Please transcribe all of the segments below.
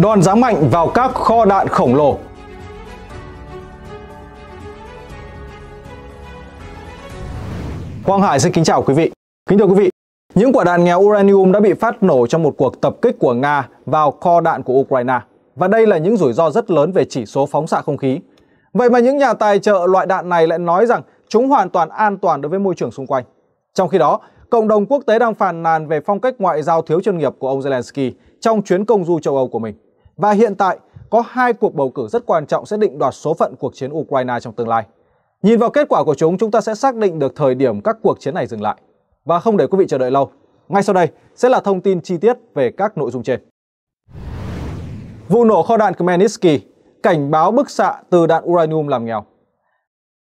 đòn giáng mạnh vào các kho đạn khổng lồ. Quang Hải xin kính chào quý vị. Kính thưa quý vị, những quả đạn nghèo uranium đã bị phát nổ trong một cuộc tập kích của Nga vào kho đạn của Ukraine. Và đây là những rủi ro rất lớn về chỉ số phóng xạ không khí. Vậy mà những nhà tài trợ loại đạn này lại nói rằng chúng hoàn toàn an toàn đối với môi trường xung quanh. Trong khi đó, cộng đồng quốc tế đang phàn nàn về phong cách ngoại giao thiếu chuyên nghiệp của ông Zelensky trong chuyến công du châu Âu của mình. Và hiện tại, có hai cuộc bầu cử rất quan trọng sẽ định đoạt số phận cuộc chiến Ukraine trong tương lai. Nhìn vào kết quả của chúng, chúng ta sẽ xác định được thời điểm các cuộc chiến này dừng lại. Và không để quý vị chờ đợi lâu, ngay sau đây sẽ là thông tin chi tiết về các nội dung trên. Vụ nổ kho đạn Khmelnytsky cảnh báo bức xạ từ đạn uranium làm nghèo.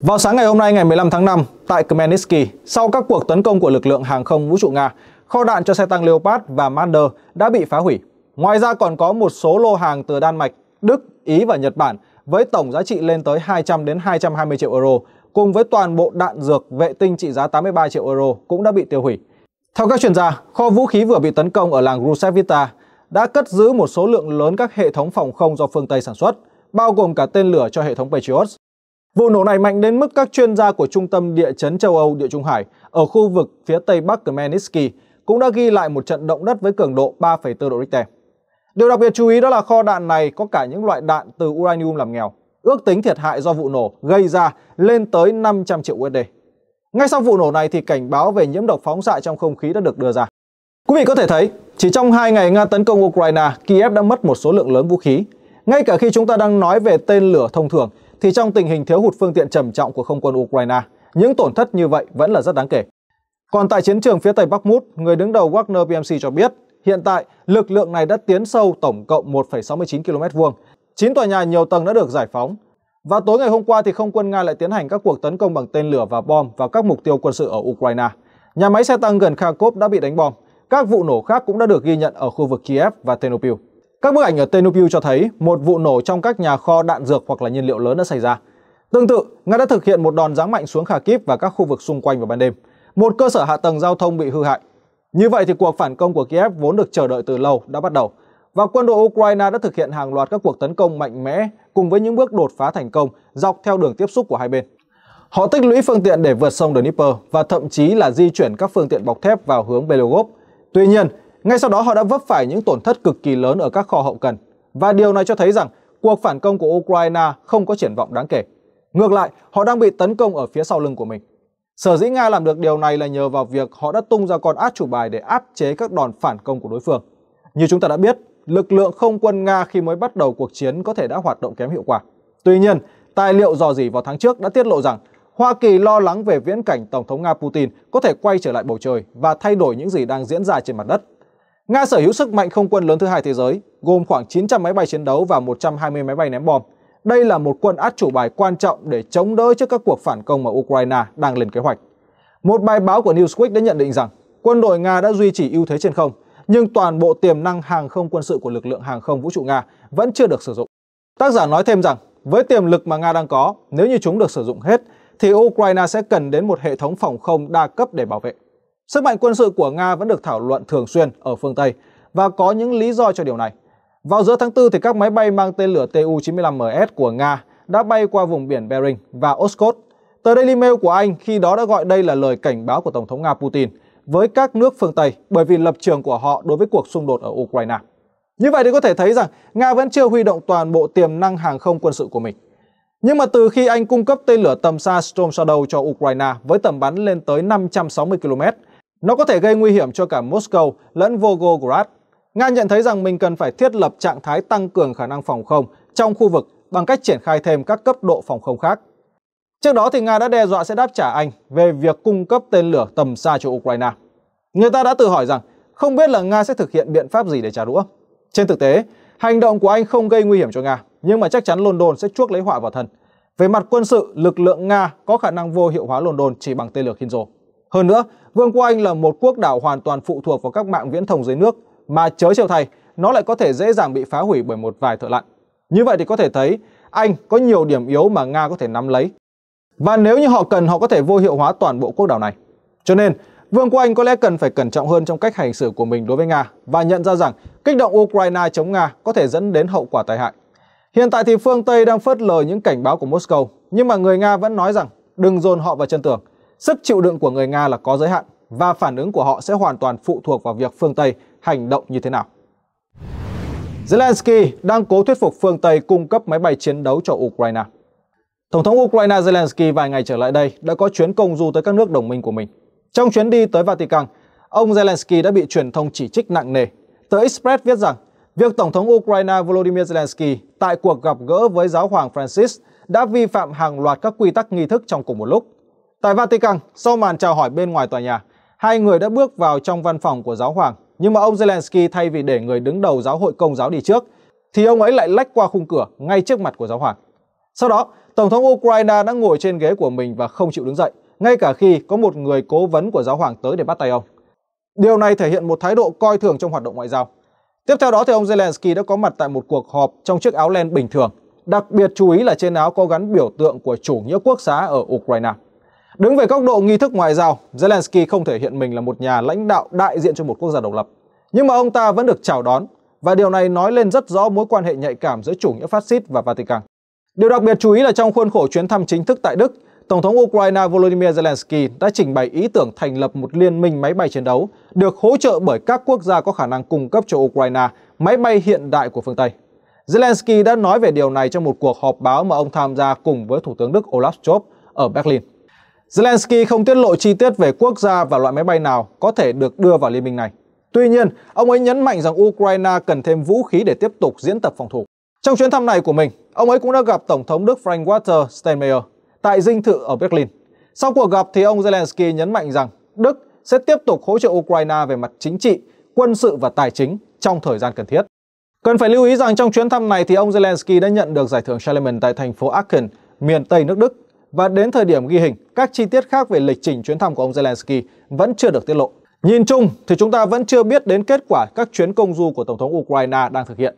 Vào sáng ngày hôm nay ngày 15 tháng 5, tại Khmelnytsky, sau các cuộc tấn công của lực lượng hàng không vũ trụ Nga, kho đạn cho xe tăng Leopard và Mander đã bị phá hủy. Ngoài ra còn có một số lô hàng từ Đan Mạch, Đức, Ý và Nhật Bản với tổng giá trị lên tới 200 đến 220 triệu euro, cùng với toàn bộ đạn dược vệ tinh trị giá 83 triệu euro cũng đã bị tiêu hủy. Theo các chuyên gia, kho vũ khí vừa bị tấn công ở làng Rusevita đã cất giữ một số lượng lớn các hệ thống phòng không do phương Tây sản xuất, bao gồm cả tên lửa cho hệ thống Patriot. Vụ nổ này mạnh đến mức các chuyên gia của Trung tâm Địa chấn châu Âu Địa Trung Hải ở khu vực phía tây bắc Khmelnytsky cũng đã ghi lại một trận động đất với cường độ 3,4 độ Richter. Điều đặc biệt chú ý đó là kho đạn này có cả những loại đạn từ uranium làm nghèo. Ước tính thiệt hại do vụ nổ gây ra lên tới 500 triệu USD. Ngay sau vụ nổ này thì cảnh báo về nhiễm độc phóng xạ trong không khí đã được đưa ra. Quý vị có thể thấy, chỉ trong 2 ngày Nga tấn công Ukraine, Kiev đã mất một số lượng lớn vũ khí. Ngay cả khi chúng ta đang nói về tên lửa thông thường, thì trong tình hình thiếu hụt phương tiện trầm trọng của không quân Ukraine, những tổn thất như vậy vẫn là rất đáng kể. Còn tại chiến trường phía Tây Bắc Mút, người đứng đầu Wagner PMC cho biết, hiện tại lực lượng này đã tiến sâu tổng cộng 1,69 km vuông. 9 tòa nhà nhiều tầng đã được giải phóng. Và tối ngày hôm qua thì không quân Nga lại tiến hành các cuộc tấn công bằng tên lửa và bom vào các mục tiêu quân sự ở Ukraine. Nhà máy xe tăng gần Kharkov đã bị đánh bom. Các vụ nổ khác cũng đã được ghi nhận ở khu vực Kiev và Ternopil. Các bức ảnh ở Ternopil cho thấy một vụ nổ trong các nhà kho đạn dược hoặc là nhiên liệu lớn đã xảy ra. Tương tự, Nga đã thực hiện một đòn giáng mạnh xuống Kharkiv và các khu vực xung quanh vào ban đêm một cơ sở hạ tầng giao thông bị hư hại. Như vậy thì cuộc phản công của Kiev vốn được chờ đợi từ lâu đã bắt đầu và quân đội Ukraine đã thực hiện hàng loạt các cuộc tấn công mạnh mẽ cùng với những bước đột phá thành công dọc theo đường tiếp xúc của hai bên. Họ tích lũy phương tiện để vượt sông Dnieper và thậm chí là di chuyển các phương tiện bọc thép vào hướng Belogov. Tuy nhiên, ngay sau đó họ đã vấp phải những tổn thất cực kỳ lớn ở các kho hậu cần và điều này cho thấy rằng cuộc phản công của Ukraine không có triển vọng đáng kể. Ngược lại, họ đang bị tấn công ở phía sau lưng của mình. Sở dĩ Nga làm được điều này là nhờ vào việc họ đã tung ra con át chủ bài để áp chế các đòn phản công của đối phương. Như chúng ta đã biết, lực lượng không quân Nga khi mới bắt đầu cuộc chiến có thể đã hoạt động kém hiệu quả. Tuy nhiên, tài liệu dò dỉ vào tháng trước đã tiết lộ rằng Hoa Kỳ lo lắng về viễn cảnh Tổng thống Nga Putin có thể quay trở lại bầu trời và thay đổi những gì đang diễn ra trên mặt đất. Nga sở hữu sức mạnh không quân lớn thứ hai thế giới, gồm khoảng 900 máy bay chiến đấu và 120 máy bay ném bom đây là một quân át chủ bài quan trọng để chống đỡ trước các cuộc phản công mà Ukraine đang lên kế hoạch. Một bài báo của Newsweek đã nhận định rằng quân đội Nga đã duy trì ưu thế trên không, nhưng toàn bộ tiềm năng hàng không quân sự của lực lượng hàng không vũ trụ Nga vẫn chưa được sử dụng. Tác giả nói thêm rằng, với tiềm lực mà Nga đang có, nếu như chúng được sử dụng hết, thì Ukraine sẽ cần đến một hệ thống phòng không đa cấp để bảo vệ. Sức mạnh quân sự của Nga vẫn được thảo luận thường xuyên ở phương Tây và có những lý do cho điều này. Vào giữa tháng 4 thì các máy bay mang tên lửa Tu-95MS của Nga đã bay qua vùng biển Bering và Okhotsk. Tờ Daily Mail của Anh khi đó đã gọi đây là lời cảnh báo của Tổng thống Nga Putin với các nước phương Tây bởi vì lập trường của họ đối với cuộc xung đột ở Ukraine. Như vậy thì có thể thấy rằng Nga vẫn chưa huy động toàn bộ tiềm năng hàng không quân sự của mình. Nhưng mà từ khi Anh cung cấp tên lửa tầm xa Storm Shadow cho Ukraine với tầm bắn lên tới 560 km, nó có thể gây nguy hiểm cho cả Moscow lẫn Volgograd Nga nhận thấy rằng mình cần phải thiết lập trạng thái tăng cường khả năng phòng không trong khu vực bằng cách triển khai thêm các cấp độ phòng không khác. Trước đó thì Nga đã đe dọa sẽ đáp trả Anh về việc cung cấp tên lửa tầm xa cho Ukraine. Người ta đã tự hỏi rằng không biết là Nga sẽ thực hiện biện pháp gì để trả đũa. Trên thực tế, hành động của Anh không gây nguy hiểm cho Nga, nhưng mà chắc chắn London sẽ chuốc lấy họa vào thân. Về mặt quân sự, lực lượng Nga có khả năng vô hiệu hóa London chỉ bằng tên lửa Kinzo. Hơn nữa, vương quốc Anh là một quốc đảo hoàn toàn phụ thuộc vào các mạng viễn thông dưới nước mà chớ chiều thay, nó lại có thể dễ dàng bị phá hủy bởi một vài thợ lặn. Như vậy thì có thể thấy Anh có nhiều điểm yếu mà Nga có thể nắm lấy. Và nếu như họ cần họ có thể vô hiệu hóa toàn bộ quốc đảo này. Cho nên, Vương quốc Anh có lẽ cần phải cẩn trọng hơn trong cách hành xử của mình đối với Nga và nhận ra rằng kích động Ukraine chống Nga có thể dẫn đến hậu quả tai hại. Hiện tại thì phương Tây đang phớt lờ những cảnh báo của Moscow, nhưng mà người Nga vẫn nói rằng đừng dồn họ vào chân tường. Sức chịu đựng của người Nga là có giới hạn và phản ứng của họ sẽ hoàn toàn phụ thuộc vào việc phương Tây hành động như thế nào. Zelensky đang cố thuyết phục phương Tây cung cấp máy bay chiến đấu cho Ukraine. Tổng thống Ukraine Zelensky vài ngày trở lại đây đã có chuyến công du tới các nước đồng minh của mình. Trong chuyến đi tới Vatican, ông Zelensky đã bị truyền thông chỉ trích nặng nề. Tờ Express viết rằng, việc Tổng thống Ukraine Volodymyr Zelensky tại cuộc gặp gỡ với giáo hoàng Francis đã vi phạm hàng loạt các quy tắc nghi thức trong cùng một lúc. Tại Vatican, sau màn chào hỏi bên ngoài tòa nhà, hai người đã bước vào trong văn phòng của giáo hoàng nhưng mà ông Zelensky thay vì để người đứng đầu giáo hội công giáo đi trước, thì ông ấy lại lách qua khung cửa ngay trước mặt của giáo hoàng. Sau đó, Tổng thống Ukraine đã ngồi trên ghế của mình và không chịu đứng dậy, ngay cả khi có một người cố vấn của giáo hoàng tới để bắt tay ông. Điều này thể hiện một thái độ coi thường trong hoạt động ngoại giao. Tiếp theo đó thì ông Zelensky đã có mặt tại một cuộc họp trong chiếc áo len bình thường. Đặc biệt chú ý là trên áo có gắn biểu tượng của chủ nghĩa quốc xã ở Ukraine. Đứng về góc độ nghi thức ngoại giao, Zelensky không thể hiện mình là một nhà lãnh đạo đại diện cho một quốc gia độc lập. Nhưng mà ông ta vẫn được chào đón và điều này nói lên rất rõ mối quan hệ nhạy cảm giữa chủ nghĩa phát xít và Vatican. Điều đặc biệt chú ý là trong khuôn khổ chuyến thăm chính thức tại Đức, Tổng thống Ukraine Volodymyr Zelensky đã trình bày ý tưởng thành lập một liên minh máy bay chiến đấu được hỗ trợ bởi các quốc gia có khả năng cung cấp cho Ukraine máy bay hiện đại của phương Tây. Zelensky đã nói về điều này trong một cuộc họp báo mà ông tham gia cùng với Thủ tướng Đức Olaf Scholz ở Berlin. Zelensky không tiết lộ chi tiết về quốc gia và loại máy bay nào có thể được đưa vào liên minh này. Tuy nhiên, ông ấy nhấn mạnh rằng Ukraine cần thêm vũ khí để tiếp tục diễn tập phòng thủ. Trong chuyến thăm này của mình, ông ấy cũng đã gặp Tổng thống Đức Frank-Walter Steinmeier tại dinh thự ở Berlin. Sau cuộc gặp thì ông Zelensky nhấn mạnh rằng Đức sẽ tiếp tục hỗ trợ Ukraine về mặt chính trị, quân sự và tài chính trong thời gian cần thiết. Cần phải lưu ý rằng trong chuyến thăm này thì ông Zelensky đã nhận được giải thưởng Charlemagne tại thành phố Aachen, miền Tây nước Đức và đến thời điểm ghi hình, các chi tiết khác về lịch trình chuyến thăm của ông Zelensky vẫn chưa được tiết lộ. Nhìn chung thì chúng ta vẫn chưa biết đến kết quả các chuyến công du của Tổng thống Ukraine đang thực hiện.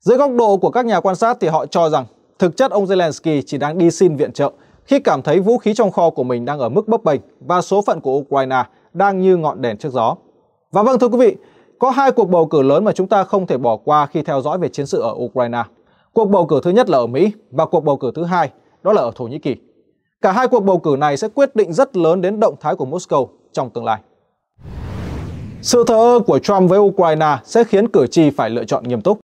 Dưới góc độ của các nhà quan sát thì họ cho rằng thực chất ông Zelensky chỉ đang đi xin viện trợ khi cảm thấy vũ khí trong kho của mình đang ở mức bấp bênh và số phận của Ukraine đang như ngọn đèn trước gió. Và vâng thưa quý vị, có hai cuộc bầu cử lớn mà chúng ta không thể bỏ qua khi theo dõi về chiến sự ở Ukraine. Cuộc bầu cử thứ nhất là ở Mỹ và cuộc bầu cử thứ hai đó là ở Thổ Nhĩ Kỳ. Cả hai cuộc bầu cử này sẽ quyết định rất lớn đến động thái của Moscow trong tương lai. Sự thờ ơ của Trump với Ukraine sẽ khiến cử tri phải lựa chọn nghiêm túc.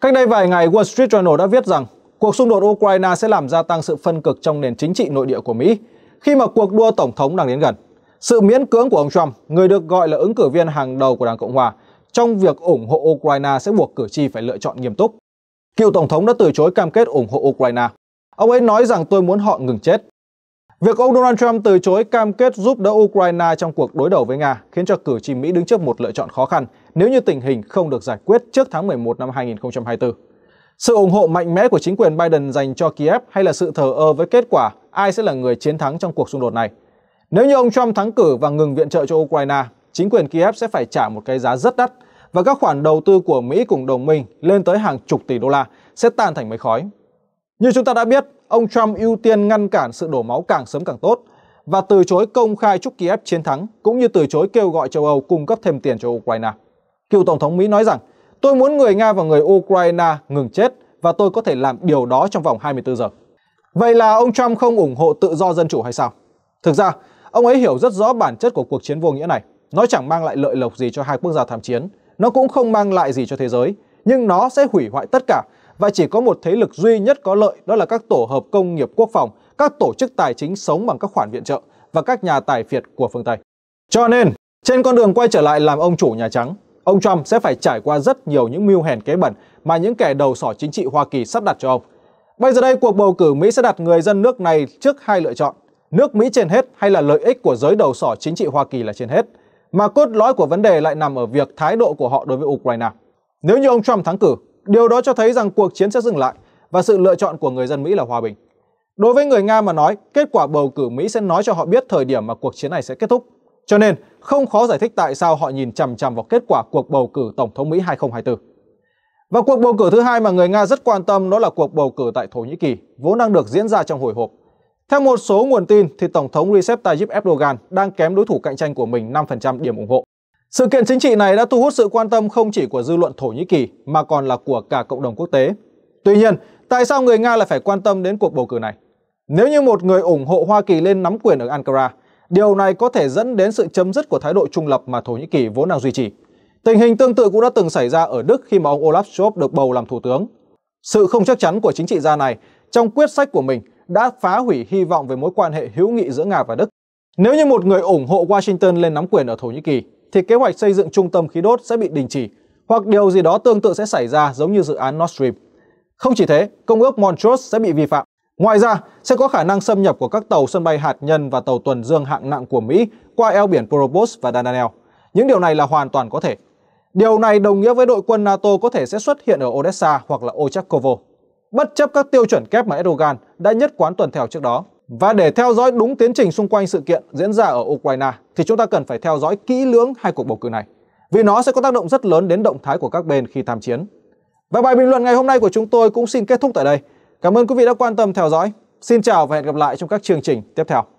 Cách đây vài ngày, Wall Street Journal đã viết rằng cuộc xung đột Ukraine sẽ làm gia tăng sự phân cực trong nền chính trị nội địa của Mỹ khi mà cuộc đua tổng thống đang đến gần. Sự miễn cưỡng của ông Trump, người được gọi là ứng cử viên hàng đầu của Đảng Cộng Hòa, trong việc ủng hộ Ukraine sẽ buộc cử tri phải lựa chọn nghiêm túc. Cựu Tổng thống đã từ chối cam kết ủng hộ Ukraine. Ông ấy nói rằng tôi muốn họ ngừng chết. Việc ông Donald Trump từ chối cam kết giúp đỡ Ukraine trong cuộc đối đầu với Nga khiến cho cử tri Mỹ đứng trước một lựa chọn khó khăn nếu như tình hình không được giải quyết trước tháng 11 năm 2024. Sự ủng hộ mạnh mẽ của chính quyền Biden dành cho Kiev hay là sự thờ ơ với kết quả ai sẽ là người chiến thắng trong cuộc xung đột này? Nếu như ông Trump thắng cử và ngừng viện trợ cho Ukraine, chính quyền Kiev sẽ phải trả một cái giá rất đắt và các khoản đầu tư của Mỹ cùng đồng minh lên tới hàng chục tỷ đô la sẽ tan thành mây khói. Như chúng ta đã biết, ông Trump ưu tiên ngăn cản sự đổ máu càng sớm càng tốt và từ chối công khai chúc Kiev chiến thắng cũng như từ chối kêu gọi châu Âu cung cấp thêm tiền cho Ukraine. Cựu Tổng thống Mỹ nói rằng, tôi muốn người Nga và người Ukraine ngừng chết và tôi có thể làm điều đó trong vòng 24 giờ. Vậy là ông Trump không ủng hộ tự do dân chủ hay sao? Thực ra, ông ấy hiểu rất rõ bản chất của cuộc chiến vô nghĩa này. Nó chẳng mang lại lợi lộc gì cho hai quốc gia tham chiến, nó cũng không mang lại gì cho thế giới, nhưng nó sẽ hủy hoại tất cả và chỉ có một thế lực duy nhất có lợi đó là các tổ hợp công nghiệp quốc phòng, các tổ chức tài chính sống bằng các khoản viện trợ và các nhà tài phiệt của phương Tây. Cho nên, trên con đường quay trở lại làm ông chủ Nhà Trắng, ông Trump sẽ phải trải qua rất nhiều những mưu hèn kế bẩn mà những kẻ đầu sỏ chính trị Hoa Kỳ sắp đặt cho ông. Bây giờ đây, cuộc bầu cử Mỹ sẽ đặt người dân nước này trước hai lựa chọn. Nước Mỹ trên hết hay là lợi ích của giới đầu sỏ chính trị Hoa Kỳ là trên hết. Mà cốt lõi của vấn đề lại nằm ở việc thái độ của họ đối với Ukraine. Nếu như ông Trump thắng cử, Điều đó cho thấy rằng cuộc chiến sẽ dừng lại và sự lựa chọn của người dân Mỹ là hòa bình. Đối với người Nga mà nói, kết quả bầu cử Mỹ sẽ nói cho họ biết thời điểm mà cuộc chiến này sẽ kết thúc. Cho nên, không khó giải thích tại sao họ nhìn chằm chằm vào kết quả cuộc bầu cử Tổng thống Mỹ 2024. Và cuộc bầu cử thứ hai mà người Nga rất quan tâm đó là cuộc bầu cử tại Thổ Nhĩ Kỳ, vốn đang được diễn ra trong hồi hộp. Theo một số nguồn tin thì Tổng thống Recep Tayyip Erdogan đang kém đối thủ cạnh tranh của mình 5% điểm ủng hộ. Sự kiện chính trị này đã thu hút sự quan tâm không chỉ của dư luận Thổ Nhĩ Kỳ mà còn là của cả cộng đồng quốc tế. Tuy nhiên, tại sao người Nga lại phải quan tâm đến cuộc bầu cử này? Nếu như một người ủng hộ Hoa Kỳ lên nắm quyền ở Ankara, điều này có thể dẫn đến sự chấm dứt của thái độ trung lập mà Thổ Nhĩ Kỳ vốn đang duy trì. Tình hình tương tự cũng đã từng xảy ra ở Đức khi mà ông Olaf Scholz được bầu làm thủ tướng. Sự không chắc chắn của chính trị gia này trong quyết sách của mình đã phá hủy hy vọng về mối quan hệ hữu nghị giữa Nga và Đức. Nếu như một người ủng hộ Washington lên nắm quyền ở Thổ Nhĩ Kỳ, thì kế hoạch xây dựng trung tâm khí đốt sẽ bị đình chỉ hoặc điều gì đó tương tự sẽ xảy ra giống như dự án Nord Stream. Không chỉ thế, công ước Montrose sẽ bị vi phạm. Ngoài ra, sẽ có khả năng xâm nhập của các tàu sân bay hạt nhân và tàu tuần dương hạng nặng của Mỹ qua eo biển Porobos và Dardanelles. Những điều này là hoàn toàn có thể. Điều này đồng nghĩa với đội quân NATO có thể sẽ xuất hiện ở Odessa hoặc là Ochakovo, bất chấp các tiêu chuẩn kép mà Erdogan đã nhất quán tuần theo trước đó. Và để theo dõi đúng tiến trình xung quanh sự kiện diễn ra ở Ukraine thì chúng ta cần phải theo dõi kỹ lưỡng hai cuộc bầu cử này vì nó sẽ có tác động rất lớn đến động thái của các bên khi tham chiến. Và bài bình luận ngày hôm nay của chúng tôi cũng xin kết thúc tại đây. Cảm ơn quý vị đã quan tâm theo dõi. Xin chào và hẹn gặp lại trong các chương trình tiếp theo.